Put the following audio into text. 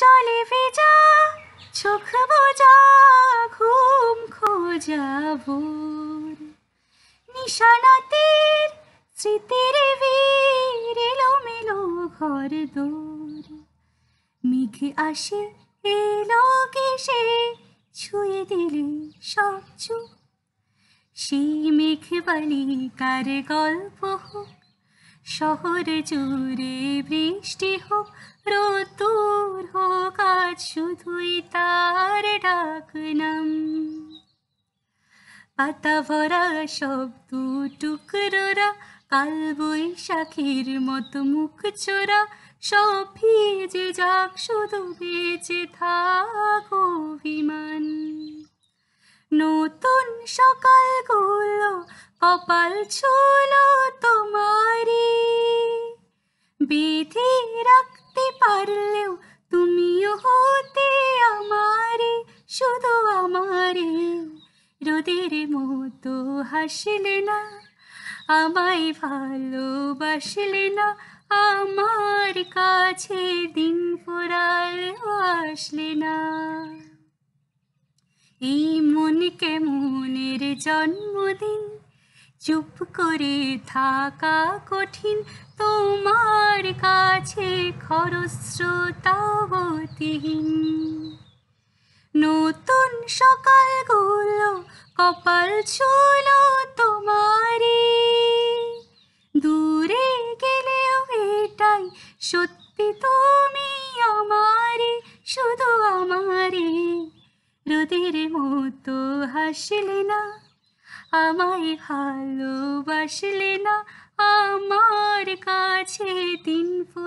জলে ভেজা চোখ বোঝা ঘুম খোঁজা ভোর নিশানাতের স্মৃতির বীর এলো মেলো ঘর দোর মেঘে আসে এলো কেসে ছুঁয়ে দিলে সব চুপ সেই মেঘ বালিকার গল্প হোক শহর জুড়ে বৃষ্টি হোক রোদ নাম পাতা ভরা সব দু টুকরোরা কাল বৈশাখীর মতো মুখ চোরা সব ভিজে যাক শুধু বেঁচে থাক অভিমান নতুন সকাল গুলো কপাল ছোল তোমারি বিধি রাখতে পারলেও তুমি তোদের মতো হাসিলে না আমায় ভালোবাসলে না আমার কাছে দিন ফুরালেও আসলে না এই মনকে মনের জন্মদিন চুপ করে থাকা কঠিন তোমার কাছে খরস্রোতাবতীহীন নতুন সকাল কপাল চল তোমারে দূরে গেলেও এটাই সত্যি তুমি আমারে শুধু আমারে রোদের মতো হাসলে না আমায় ভালোবাসলে না আমার কাছে দিন